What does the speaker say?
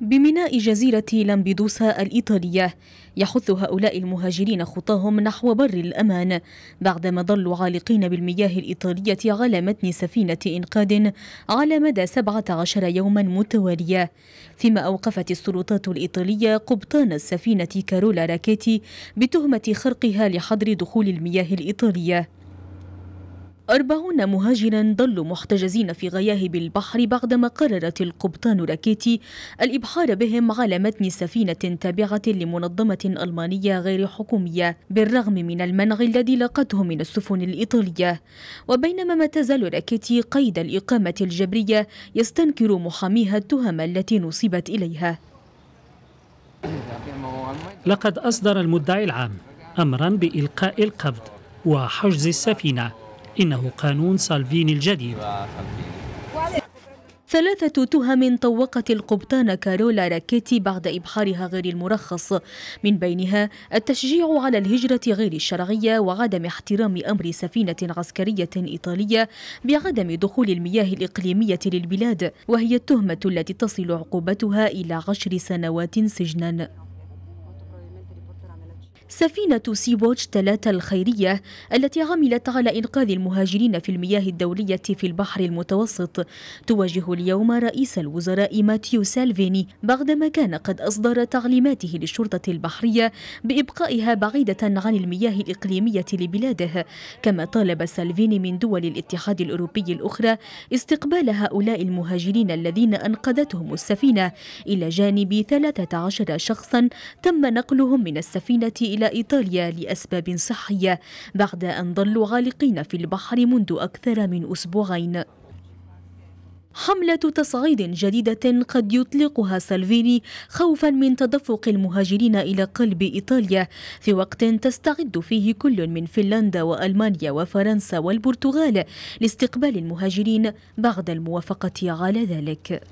بميناء جزيرة لامبيدوسا الإيطالية يحث هؤلاء المهاجرين خطاهم نحو بر الأمان بعدما ظلوا عالقين بالمياه الإيطالية على متن سفينة إنقاذ على مدى 17 يوما متوالية فيما أوقفت السلطات الإيطالية قبطان السفينة كارولا راكيتي بتهمة خرقها لحظر دخول المياه الإيطالية أربعون مهاجرا ظلوا محتجزين في غياهب البحر بعدما قررت القبطان راكيتي الإبحار بهم على متن سفينة تابعة لمنظمة ألمانية غير حكومية بالرغم من المنع الذي لاقته من السفن الإيطالية وبينما ما تزال راكيتي قيد الإقامة الجبرية يستنكر محاميها التهم التي نصبت إليها لقد أصدر المدعي العام أمرا بإلقاء القبض وحجز السفينة إنه قانون سالفيني الجديد ثلاثة تهم طوقت القبطان كارولا راكيتي بعد إبحارها غير المرخص من بينها التشجيع على الهجرة غير الشرعية وعدم احترام أمر سفينة عسكرية إيطالية بعدم دخول المياه الإقليمية للبلاد وهي التهمة التي تصل عقوبتها إلى عشر سنوات سجناً سفينة سي ووتش 3 الخيرية التي عملت على إنقاذ المهاجرين في المياه الدولية في البحر المتوسط تواجه اليوم رئيس الوزراء ماتيو سالفيني بعدما كان قد أصدر تعليماته للشرطة البحرية بإبقائها بعيدة عن المياه الإقليمية لبلاده كما طالب سالفيني من دول الاتحاد الأوروبي الأخرى استقبال هؤلاء المهاجرين الذين أنقذتهم السفينة إلى جانب 13 شخصا تم نقلهم من السفينة إلى إيطاليا لأسباب صحية بعد أن ظلوا غالقين في البحر منذ أكثر من أسبوعين حملة تصعيد جديدة قد يطلقها سالفيني خوفا من تدفق المهاجرين إلى قلب إيطاليا في وقت تستعد فيه كل من فنلندا وألمانيا وفرنسا والبرتغال لاستقبال المهاجرين بعد الموافقة على ذلك